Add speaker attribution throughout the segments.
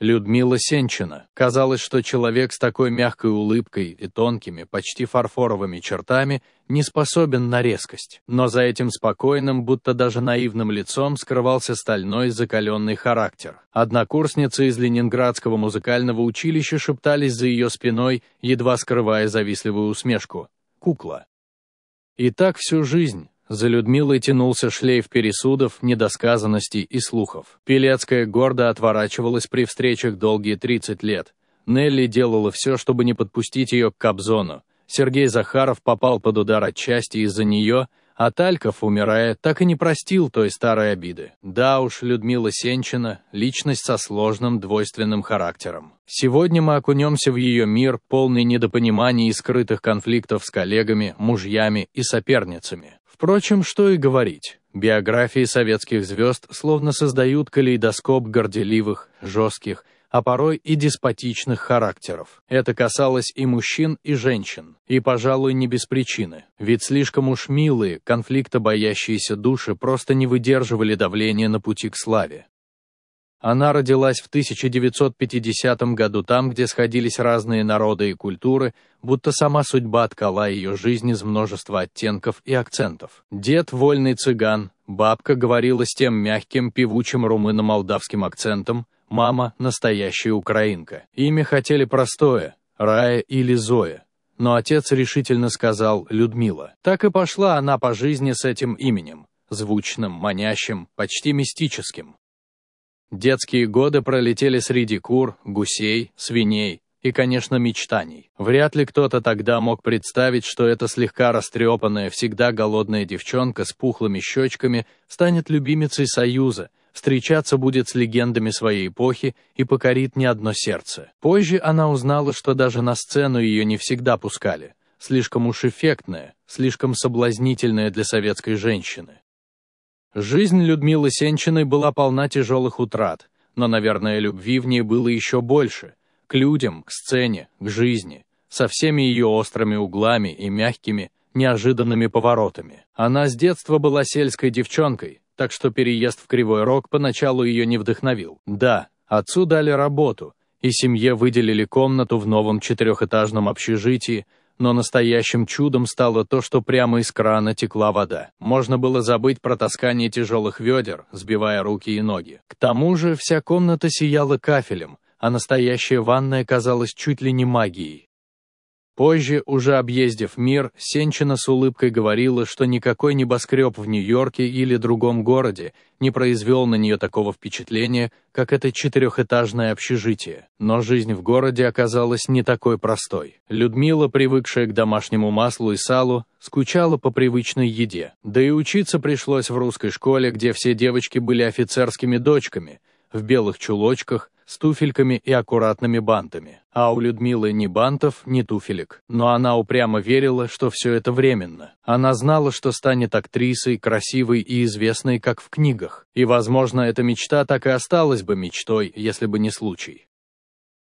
Speaker 1: Людмила Сенчина. Казалось, что человек с такой мягкой улыбкой и тонкими, почти фарфоровыми чертами не способен на резкость. Но за этим спокойным, будто даже наивным лицом скрывался стальной закаленный характер. Однокурсницы из Ленинградского музыкального училища шептались за ее спиной, едва скрывая завистливую усмешку. «Кукла». И так всю жизнь, за Людмилой тянулся шлейф пересудов, недосказанностей и слухов. Пелецкая гордо отворачивалась при встречах долгие 30 лет. Нелли делала все, чтобы не подпустить ее к Кобзону. Сергей Захаров попал под удар отчасти из-за нее, а Тальков, умирая, так и не простил той старой обиды. Да уж, Людмила Сенчина – личность со сложным двойственным характером. Сегодня мы окунемся в ее мир, полный недопониманий и скрытых конфликтов с коллегами, мужьями и соперницами. Впрочем, что и говорить. Биографии советских звезд словно создают калейдоскоп горделивых, жестких – а порой и деспотичных характеров. Это касалось и мужчин, и женщин, и, пожалуй, не без причины. Ведь слишком уж милые, конфликта боящиеся души просто не выдерживали давления на пути к славе. Она родилась в 1950 году там, где сходились разные народы и культуры, будто сама судьба ткала ее жизнь из множества оттенков и акцентов. Дед – вольный цыган, бабка говорила с тем мягким, певучим румыно-молдавским акцентом, Мама – настоящая украинка. Имя хотели простое – Рая или Зоя. Но отец решительно сказал «Людмила». Так и пошла она по жизни с этим именем. Звучным, манящим, почти мистическим. Детские годы пролетели среди кур, гусей, свиней и, конечно, мечтаний. Вряд ли кто-то тогда мог представить, что эта слегка растрепанная, всегда голодная девчонка с пухлыми щечками станет любимицей Союза – встречаться будет с легендами своей эпохи и покорит не одно сердце. Позже она узнала, что даже на сцену ее не всегда пускали, слишком уж эффектная, слишком соблазнительная для советской женщины. Жизнь Людмилы Сенчиной была полна тяжелых утрат, но, наверное, любви в ней было еще больше, к людям, к сцене, к жизни, со всеми ее острыми углами и мягкими, неожиданными поворотами. Она с детства была сельской девчонкой, так что переезд в Кривой Рог поначалу ее не вдохновил. Да, отцу дали работу, и семье выделили комнату в новом четырехэтажном общежитии, но настоящим чудом стало то, что прямо из крана текла вода. Можно было забыть про таскание тяжелых ведер, сбивая руки и ноги. К тому же вся комната сияла кафелем, а настоящая ванная казалась чуть ли не магией. Позже, уже объездив мир, Сенчина с улыбкой говорила, что никакой небоскреб в Нью-Йорке или другом городе не произвел на нее такого впечатления, как это четырехэтажное общежитие. Но жизнь в городе оказалась не такой простой. Людмила, привыкшая к домашнему маслу и салу, скучала по привычной еде. Да и учиться пришлось в русской школе, где все девочки были офицерскими дочками, в белых чулочках, с туфельками и аккуратными бантами. А у Людмилы ни бантов, ни туфелек. Но она упрямо верила, что все это временно. Она знала, что станет актрисой, красивой и известной, как в книгах. И, возможно, эта мечта так и осталась бы мечтой, если бы не случай.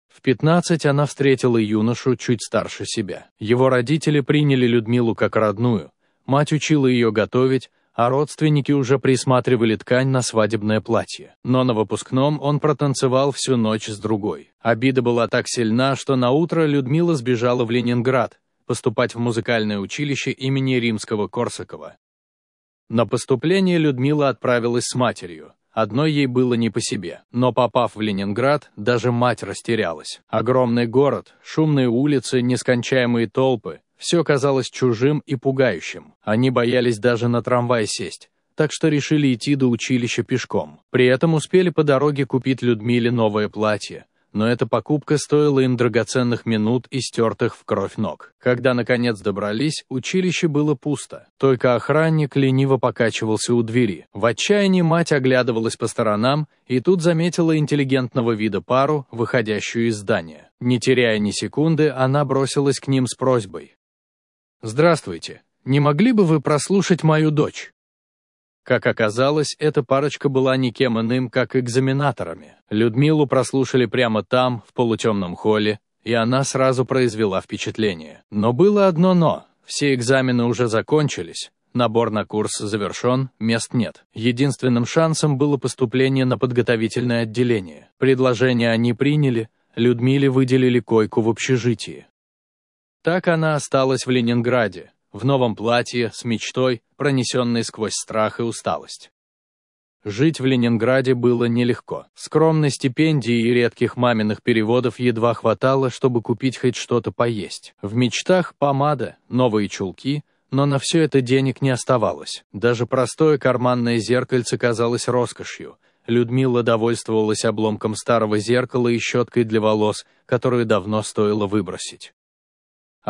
Speaker 1: В 15 она встретила юношу чуть старше себя. Его родители приняли Людмилу как родную. Мать учила ее готовить, а родственники уже присматривали ткань на свадебное платье. Но на выпускном он протанцевал всю ночь с другой. Обида была так сильна, что на утро Людмила сбежала в Ленинград, поступать в музыкальное училище имени Римского-Корсакова. На поступление Людмила отправилась с матерью, Одной ей было не по себе. Но попав в Ленинград, даже мать растерялась. Огромный город, шумные улицы, нескончаемые толпы. Все казалось чужим и пугающим. Они боялись даже на трамвай сесть, так что решили идти до училища пешком. При этом успели по дороге купить Людмиле новое платье, но эта покупка стоила им драгоценных минут и стертых в кровь ног. Когда, наконец, добрались, училище было пусто. Только охранник лениво покачивался у двери. В отчаянии мать оглядывалась по сторонам и тут заметила интеллигентного вида пару, выходящую из здания. Не теряя ни секунды, она бросилась к ним с просьбой. «Здравствуйте, не могли бы вы прослушать мою дочь?» Как оказалось, эта парочка была никем иным, как экзаменаторами. Людмилу прослушали прямо там, в полутемном холле, и она сразу произвела впечатление. Но было одно «но». Все экзамены уже закончились, набор на курс завершен, мест нет. Единственным шансом было поступление на подготовительное отделение. Предложение они приняли, Людмиле выделили койку в общежитии. Так она осталась в Ленинграде, в новом платье, с мечтой, пронесенной сквозь страх и усталость. Жить в Ленинграде было нелегко. Скромной стипендии и редких маминых переводов едва хватало, чтобы купить хоть что-то поесть. В мечтах помада, новые чулки, но на все это денег не оставалось. Даже простое карманное зеркальце казалось роскошью. Людмила довольствовалась обломком старого зеркала и щеткой для волос, которую давно стоило выбросить.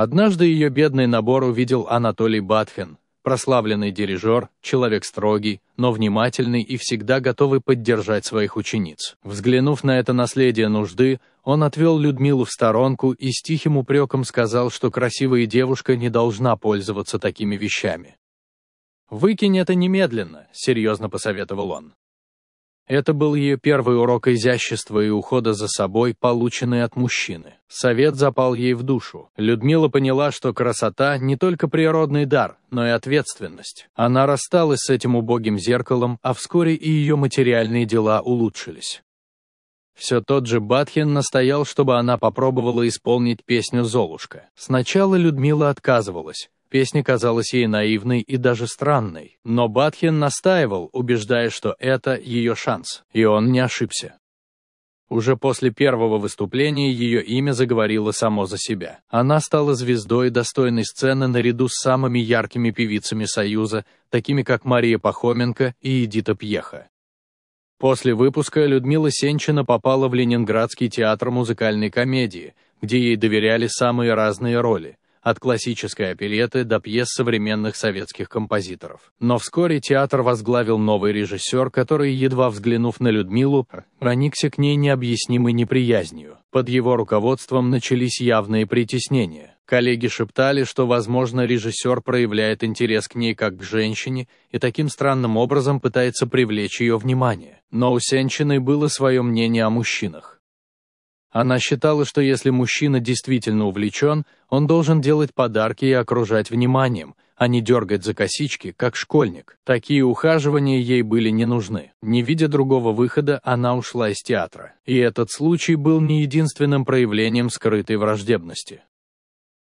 Speaker 1: Однажды ее бедный набор увидел Анатолий Батхин, прославленный дирижер, человек строгий, но внимательный и всегда готовый поддержать своих учениц. Взглянув на это наследие нужды, он отвел Людмилу в сторонку и с тихим упреком сказал, что красивая девушка не должна пользоваться такими вещами. «Выкинь это немедленно», — серьезно посоветовал он. Это был ее первый урок изящества и ухода за собой, полученный от мужчины. Совет запал ей в душу. Людмила поняла, что красота – не только природный дар, но и ответственность. Она рассталась с этим убогим зеркалом, а вскоре и ее материальные дела улучшились. Все тот же Батхин настоял, чтобы она попробовала исполнить песню «Золушка». Сначала Людмила отказывалась, Песня казалась ей наивной и даже странной, но Батхин настаивал, убеждая, что это ее шанс, и он не ошибся. Уже после первого выступления ее имя заговорило само за себя. Она стала звездой достойной сцены наряду с самыми яркими певицами Союза, такими как Мария Пахоменко и Эдита Пьеха. После выпуска Людмила Сенчина попала в Ленинградский театр музыкальной комедии, где ей доверяли самые разные роли, от классической опереты до пьес современных советских композиторов. Но вскоре театр возглавил новый режиссер, который, едва взглянув на Людмилу, проникся к ней необъяснимой неприязнью. Под его руководством начались явные притеснения. Коллеги шептали, что, возможно, режиссер проявляет интерес к ней как к женщине и таким странным образом пытается привлечь ее внимание. Но у Сенчиной было свое мнение о мужчинах. Она считала, что если мужчина действительно увлечен, он должен делать подарки и окружать вниманием, а не дергать за косички, как школьник. Такие ухаживания ей были не нужны. Не видя другого выхода, она ушла из театра. И этот случай был не единственным проявлением скрытой враждебности.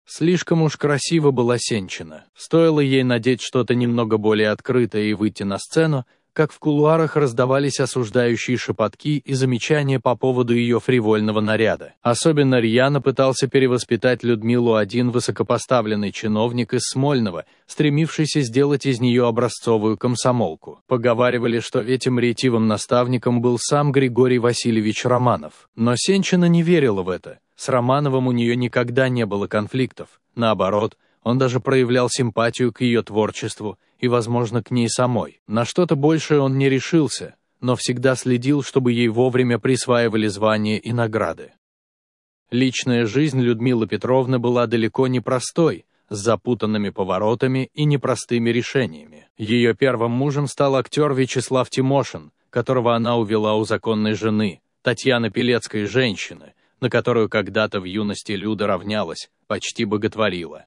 Speaker 1: Слишком уж красиво была Сенчина. Стоило ей надеть что-то немного более открытое и выйти на сцену, как в кулуарах раздавались осуждающие шепотки и замечания по поводу ее фривольного наряда. Особенно рьяно пытался перевоспитать Людмилу один высокопоставленный чиновник из Смольного, стремившийся сделать из нее образцовую комсомолку. Поговаривали, что этим ретивым наставником был сам Григорий Васильевич Романов. Но Сенчина не верила в это. С Романовым у нее никогда не было конфликтов. Наоборот, он даже проявлял симпатию к ее творчеству и, возможно, к ней самой. На что-то большее он не решился, но всегда следил, чтобы ей вовремя присваивали звания и награды. Личная жизнь Людмилы Петровны была далеко не простой, с запутанными поворотами и непростыми решениями. Ее первым мужем стал актер Вячеслав Тимошин, которого она увела у законной жены, Татьяны Пелецкой женщины, на которую когда-то в юности Люда равнялась, почти боготворила.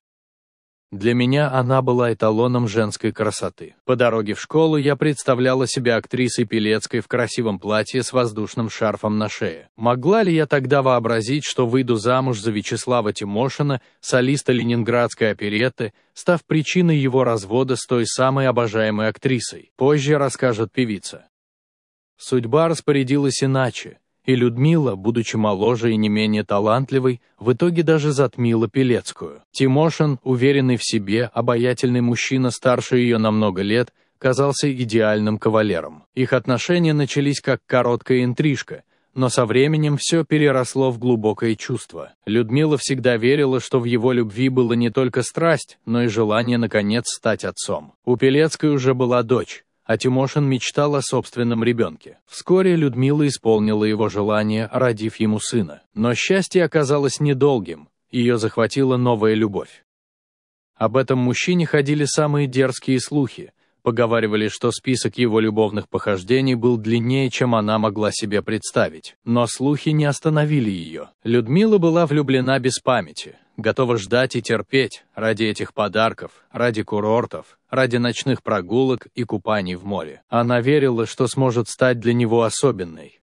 Speaker 1: Для меня она была эталоном женской красоты. По дороге в школу я представляла себя актрисой Пелецкой в красивом платье с воздушным шарфом на шее. Могла ли я тогда вообразить, что выйду замуж за Вячеслава Тимошина, солиста ленинградской оперетты, став причиной его развода с той самой обожаемой актрисой? Позже расскажет певица. Судьба распорядилась иначе. И Людмила, будучи моложе и не менее талантливой, в итоге даже затмила Пелецкую. Тимошин, уверенный в себе, обаятельный мужчина старше ее на много лет, казался идеальным кавалером. Их отношения начались как короткая интрижка, но со временем все переросло в глубокое чувство. Людмила всегда верила, что в его любви было не только страсть, но и желание наконец стать отцом. У Пелецкой уже была дочь, а Тимошин мечтал о собственном ребенке. Вскоре Людмила исполнила его желание, родив ему сына. Но счастье оказалось недолгим, ее захватила новая любовь. Об этом мужчине ходили самые дерзкие слухи, поговаривали, что список его любовных похождений был длиннее, чем она могла себе представить. Но слухи не остановили ее. Людмила была влюблена без памяти, готова ждать и терпеть ради этих подарков, ради курортов, ради ночных прогулок и купаний в море. Она верила, что сможет стать для него особенной.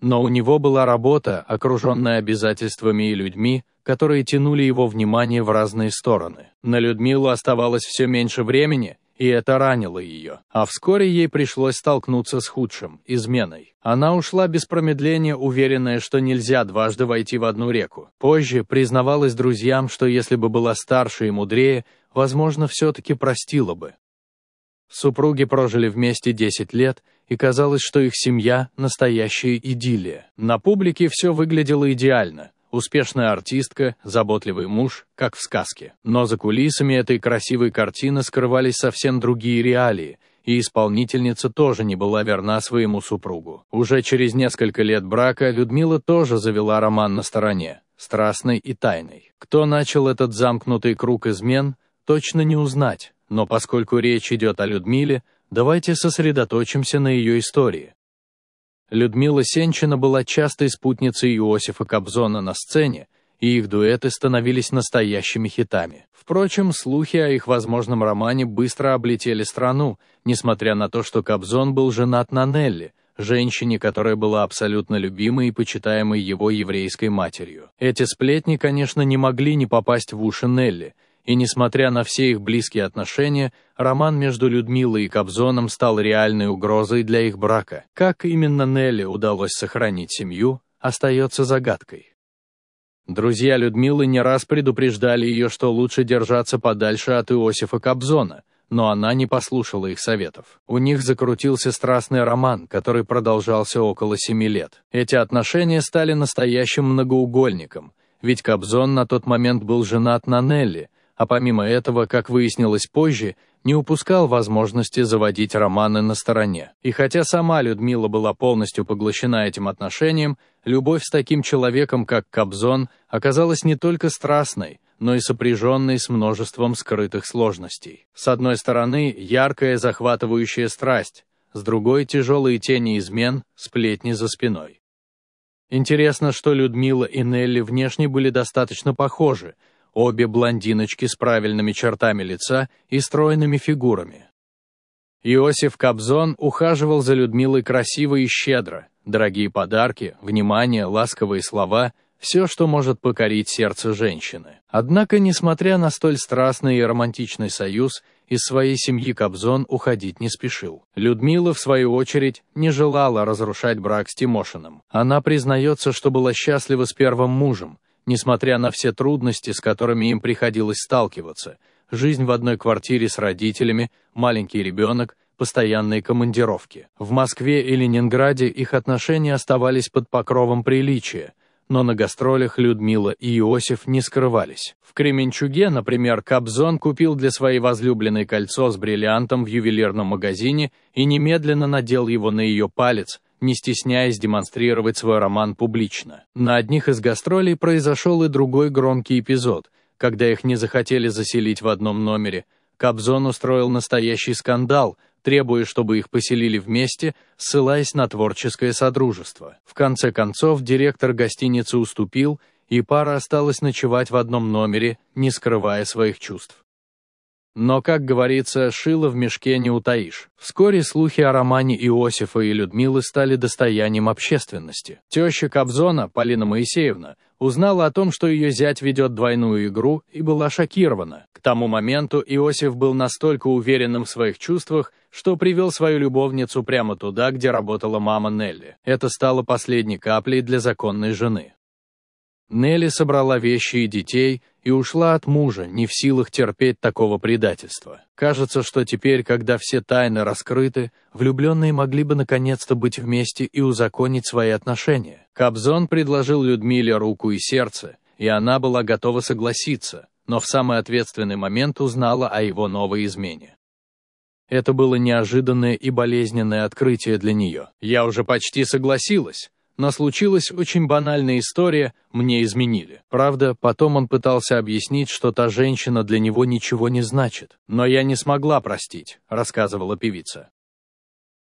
Speaker 1: Но у него была работа, окруженная обязательствами и людьми, которые тянули его внимание в разные стороны. На Людмилу оставалось все меньше времени, и это ранило ее. А вскоре ей пришлось столкнуться с худшим – изменой. Она ушла без промедления, уверенная, что нельзя дважды войти в одну реку. Позже признавалась друзьям, что если бы была старше и мудрее, возможно, все-таки простила бы. Супруги прожили вместе 10 лет, и казалось, что их семья – настоящая идиллия. На публике все выглядело идеально успешная артистка, заботливый муж, как в сказке. Но за кулисами этой красивой картины скрывались совсем другие реалии, и исполнительница тоже не была верна своему супругу. Уже через несколько лет брака Людмила тоже завела роман на стороне, страстной и тайной. Кто начал этот замкнутый круг измен, точно не узнать, но поскольку речь идет о Людмиле, давайте сосредоточимся на ее истории. Людмила Сенчина была частой спутницей Иосифа Кобзона на сцене, и их дуэты становились настоящими хитами. Впрочем, слухи о их возможном романе быстро облетели страну, несмотря на то, что Кобзон был женат на Нелли, женщине, которая была абсолютно любимой и почитаемой его еврейской матерью. Эти сплетни, конечно, не могли не попасть в уши Нелли, и несмотря на все их близкие отношения, роман между Людмилой и Кобзоном стал реальной угрозой для их брака. Как именно Нелли удалось сохранить семью, остается загадкой. Друзья Людмилы не раз предупреждали ее, что лучше держаться подальше от Иосифа Кобзона, но она не послушала их советов. У них закрутился страстный роман, который продолжался около семи лет. Эти отношения стали настоящим многоугольником, ведь Кобзон на тот момент был женат на Нелли, а помимо этого, как выяснилось позже, не упускал возможности заводить романы на стороне. И хотя сама Людмила была полностью поглощена этим отношением, любовь с таким человеком, как Кобзон, оказалась не только страстной, но и сопряженной с множеством скрытых сложностей. С одной стороны, яркая захватывающая страсть, с другой – тяжелые тени измен, сплетни за спиной. Интересно, что Людмила и Нелли внешне были достаточно похожи – Обе блондиночки с правильными чертами лица и стройными фигурами. Иосиф Кобзон ухаживал за Людмилой красиво и щедро. Дорогие подарки, внимание, ласковые слова – все, что может покорить сердце женщины. Однако, несмотря на столь страстный и романтичный союз, из своей семьи Кобзон уходить не спешил. Людмила, в свою очередь, не желала разрушать брак с Тимошиным. Она признается, что была счастлива с первым мужем, Несмотря на все трудности, с которыми им приходилось сталкиваться, жизнь в одной квартире с родителями, маленький ребенок, постоянные командировки. В Москве и Ленинграде их отношения оставались под покровом приличия, но на гастролях Людмила и Иосиф не скрывались. В Кременчуге, например, Кобзон купил для своей возлюбленной кольцо с бриллиантом в ювелирном магазине и немедленно надел его на ее палец, не стесняясь демонстрировать свой роман публично. На одних из гастролей произошел и другой громкий эпизод, когда их не захотели заселить в одном номере. Кобзон устроил настоящий скандал, требуя, чтобы их поселили вместе, ссылаясь на творческое содружество. В конце концов, директор гостиницы уступил, и пара осталась ночевать в одном номере, не скрывая своих чувств. Но, как говорится, шило в мешке не утаишь. Вскоре слухи о романе Иосифа и Людмилы стали достоянием общественности. Теща Кобзона, Полина Моисеевна, узнала о том, что ее зять ведет двойную игру, и была шокирована. К тому моменту Иосиф был настолько уверенным в своих чувствах, что привел свою любовницу прямо туда, где работала мама Нелли. Это стало последней каплей для законной жены. Нелли собрала вещи и детей и ушла от мужа, не в силах терпеть такого предательства. Кажется, что теперь, когда все тайны раскрыты, влюбленные могли бы наконец-то быть вместе и узаконить свои отношения. Кобзон предложил Людмиле руку и сердце, и она была готова согласиться, но в самый ответственный момент узнала о его новой измене. Это было неожиданное и болезненное открытие для нее. «Я уже почти согласилась», но случилась очень банальная история «мне изменили». Правда, потом он пытался объяснить, что та женщина для него ничего не значит. «Но я не смогла простить», — рассказывала певица.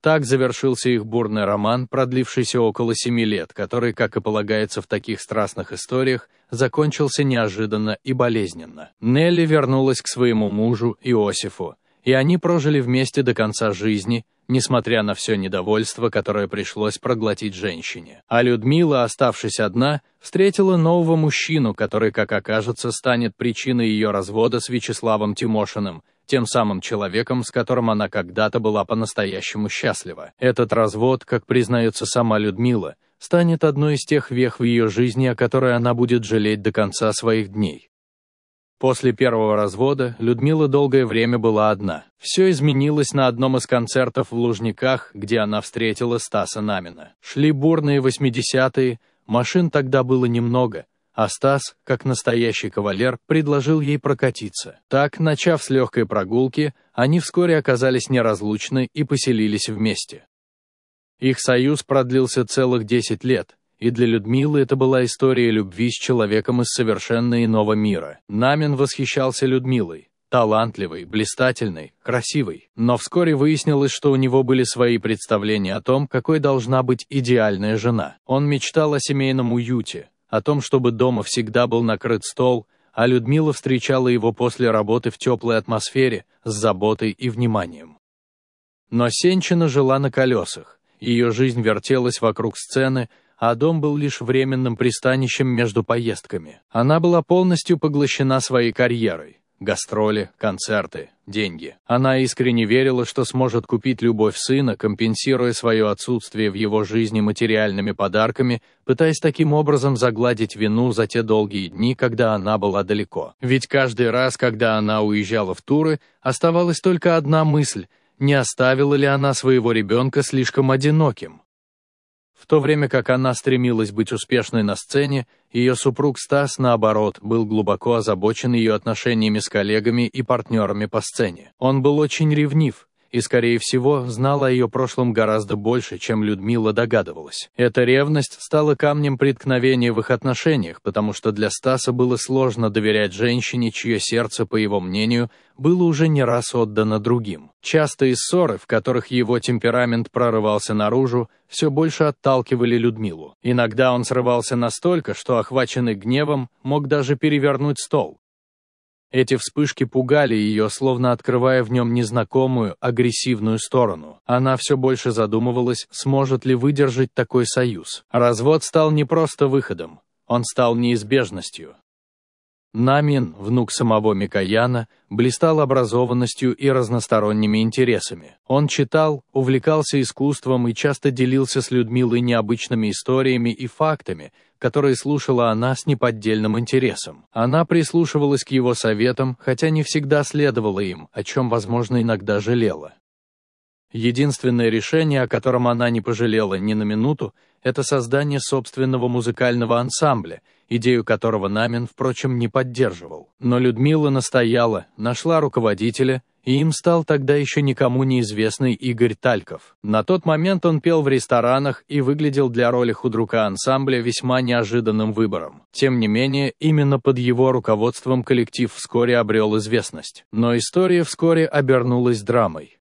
Speaker 1: Так завершился их бурный роман, продлившийся около семи лет, который, как и полагается в таких страстных историях, закончился неожиданно и болезненно. Нелли вернулась к своему мужу Иосифу, и они прожили вместе до конца жизни, несмотря на все недовольство, которое пришлось проглотить женщине. А Людмила, оставшись одна, встретила нового мужчину, который, как окажется, станет причиной ее развода с Вячеславом Тимошиным, тем самым человеком, с которым она когда-то была по-настоящему счастлива. Этот развод, как признается сама Людмила, станет одной из тех вех в ее жизни, о которой она будет жалеть до конца своих дней. После первого развода Людмила долгое время была одна. Все изменилось на одном из концертов в Лужниках, где она встретила Стаса Намина. Шли бурные 80-е, машин тогда было немного, а Стас, как настоящий кавалер, предложил ей прокатиться. Так, начав с легкой прогулки, они вскоре оказались неразлучны и поселились вместе. Их союз продлился целых 10 лет, и для Людмилы это была история любви с человеком из совершенно иного мира. Намин восхищался Людмилой, талантливый, блистательный, красивый. Но вскоре выяснилось, что у него были свои представления о том, какой должна быть идеальная жена. Он мечтал о семейном уюте, о том, чтобы дома всегда был накрыт стол, а Людмила встречала его после работы в теплой атмосфере, с заботой и вниманием. Но Сенчина жила на колесах. Ее жизнь вертелась вокруг сцены, а дом был лишь временным пристанищем между поездками. Она была полностью поглощена своей карьерой. Гастроли, концерты, деньги. Она искренне верила, что сможет купить любовь сына, компенсируя свое отсутствие в его жизни материальными подарками, пытаясь таким образом загладить вину за те долгие дни, когда она была далеко. Ведь каждый раз, когда она уезжала в туры, оставалась только одна мысль – не оставила ли она своего ребенка слишком одиноким? В то время как она стремилась быть успешной на сцене, ее супруг Стас, наоборот, был глубоко озабочен ее отношениями с коллегами и партнерами по сцене. Он был очень ревнив, и, скорее всего, знала о ее прошлом гораздо больше, чем Людмила догадывалась. Эта ревность стала камнем преткновения в их отношениях, потому что для Стаса было сложно доверять женщине, чье сердце, по его мнению, было уже не раз отдано другим. Часто и ссоры, в которых его темперамент прорывался наружу, все больше отталкивали Людмилу. Иногда он срывался настолько, что, охваченный гневом, мог даже перевернуть стол. Эти вспышки пугали ее, словно открывая в нем незнакомую, агрессивную сторону. Она все больше задумывалась, сможет ли выдержать такой союз. Развод стал не просто выходом, он стал неизбежностью. Намин, внук самого Микояна, блистал образованностью и разносторонними интересами. Он читал, увлекался искусством и часто делился с Людмилой необычными историями и фактами, которые слушала она с неподдельным интересом. Она прислушивалась к его советам, хотя не всегда следовала им, о чем, возможно, иногда жалела. Единственное решение, о котором она не пожалела ни на минуту, это создание собственного музыкального ансамбля, идею которого Намин, впрочем, не поддерживал. Но Людмила настояла, нашла руководителя, и им стал тогда еще никому неизвестный Игорь Тальков. На тот момент он пел в ресторанах и выглядел для роли худрука ансамбля весьма неожиданным выбором. Тем не менее, именно под его руководством коллектив вскоре обрел известность. Но история вскоре обернулась драмой.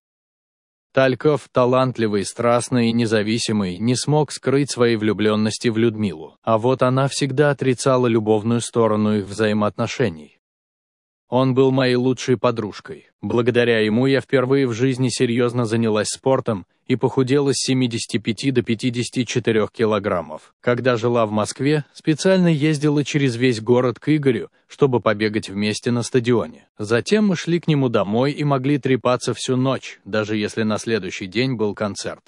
Speaker 1: Тальков, талантливый, страстный и независимый, не смог скрыть своей влюбленности в Людмилу, а вот она всегда отрицала любовную сторону их взаимоотношений. Он был моей лучшей подружкой. Благодаря ему я впервые в жизни серьезно занялась спортом и похудела с 75 до 54 килограммов. Когда жила в Москве, специально ездила через весь город к Игорю, чтобы побегать вместе на стадионе. Затем мы шли к нему домой и могли трепаться всю ночь, даже если на следующий день был концерт.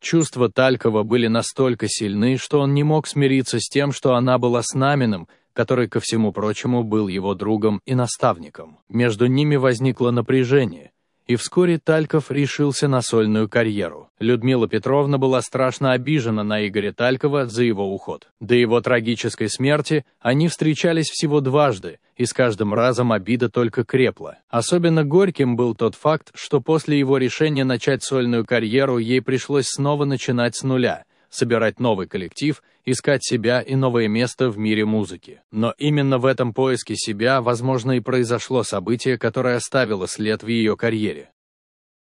Speaker 1: Чувства Талькова были настолько сильны, что он не мог смириться с тем, что она была с Наминым который, ко всему прочему, был его другом и наставником. Между ними возникло напряжение, и вскоре Тальков решился на сольную карьеру. Людмила Петровна была страшно обижена на Игоря Талькова за его уход. До его трагической смерти они встречались всего дважды, и с каждым разом обида только крепла. Особенно горьким был тот факт, что после его решения начать сольную карьеру ей пришлось снова начинать с нуля – собирать новый коллектив, искать себя и новое место в мире музыки. Но именно в этом поиске себя, возможно, и произошло событие, которое оставило след в ее карьере.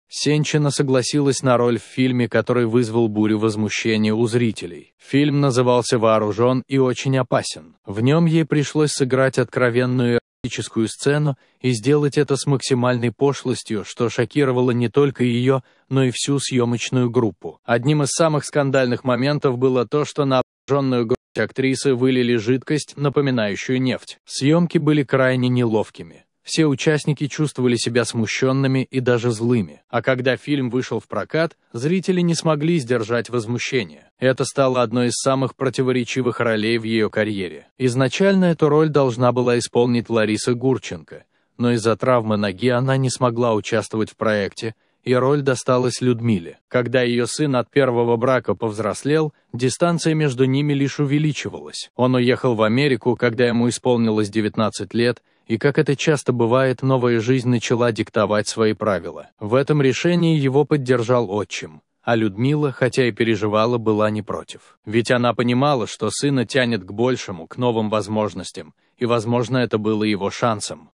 Speaker 1: Сенчина согласилась на роль в фильме, который вызвал бурю возмущения у зрителей. Фильм назывался «Вооружен и очень опасен». В нем ей пришлось сыграть откровенную эротическую сцену и сделать это с максимальной пошлостью, что шокировало не только ее, но и всю съемочную группу. Одним из самых скандальных моментов было то, что на обожженную грудь актрисы вылили жидкость, напоминающую нефть. Съемки были крайне неловкими все участники чувствовали себя смущенными и даже злыми. А когда фильм вышел в прокат, зрители не смогли сдержать возмущение. Это стало одной из самых противоречивых ролей в ее карьере. Изначально эту роль должна была исполнить Лариса Гурченко, но из-за травмы ноги она не смогла участвовать в проекте, и роль досталась Людмиле. Когда ее сын от первого брака повзрослел, дистанция между ними лишь увеличивалась. Он уехал в Америку, когда ему исполнилось 19 лет, и, как это часто бывает, новая жизнь начала диктовать свои правила. В этом решении его поддержал отчим. А Людмила, хотя и переживала, была не против. Ведь она понимала, что сына тянет к большему, к новым возможностям, и, возможно, это было его шансом.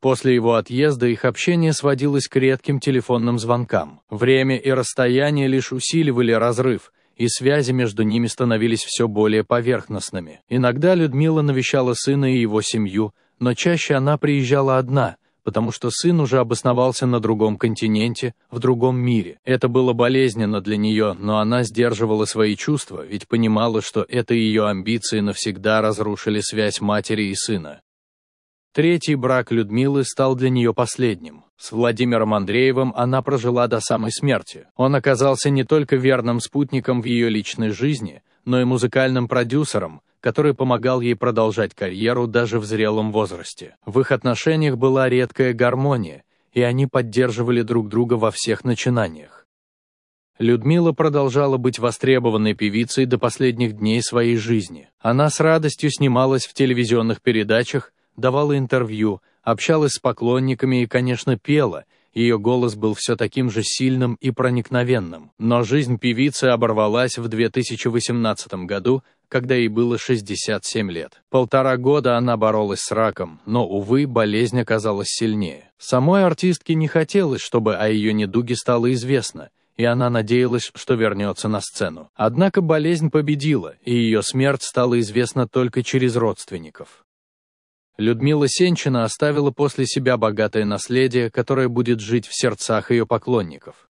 Speaker 1: После его отъезда их общение сводилось к редким телефонным звонкам. Время и расстояние лишь усиливали разрыв, и связи между ними становились все более поверхностными. Иногда Людмила навещала сына и его семью, но чаще она приезжала одна, потому что сын уже обосновался на другом континенте, в другом мире. Это было болезненно для нее, но она сдерживала свои чувства, ведь понимала, что это ее амбиции навсегда разрушили связь матери и сына. Третий брак Людмилы стал для нее последним. С Владимиром Андреевым она прожила до самой смерти. Он оказался не только верным спутником в ее личной жизни, но и музыкальным продюсером, который помогал ей продолжать карьеру даже в зрелом возрасте. В их отношениях была редкая гармония, и они поддерживали друг друга во всех начинаниях. Людмила продолжала быть востребованной певицей до последних дней своей жизни. Она с радостью снималась в телевизионных передачах, давала интервью, общалась с поклонниками и, конечно, пела – ее голос был все таким же сильным и проникновенным. Но жизнь певицы оборвалась в 2018 году, когда ей было 67 лет. Полтора года она боролась с раком, но, увы, болезнь оказалась сильнее. Самой артистке не хотелось, чтобы о ее недуге стало известно, и она надеялась, что вернется на сцену. Однако болезнь победила, и ее смерть стала известна только через родственников. Людмила Сенчина оставила после себя богатое наследие, которое будет жить в сердцах ее поклонников.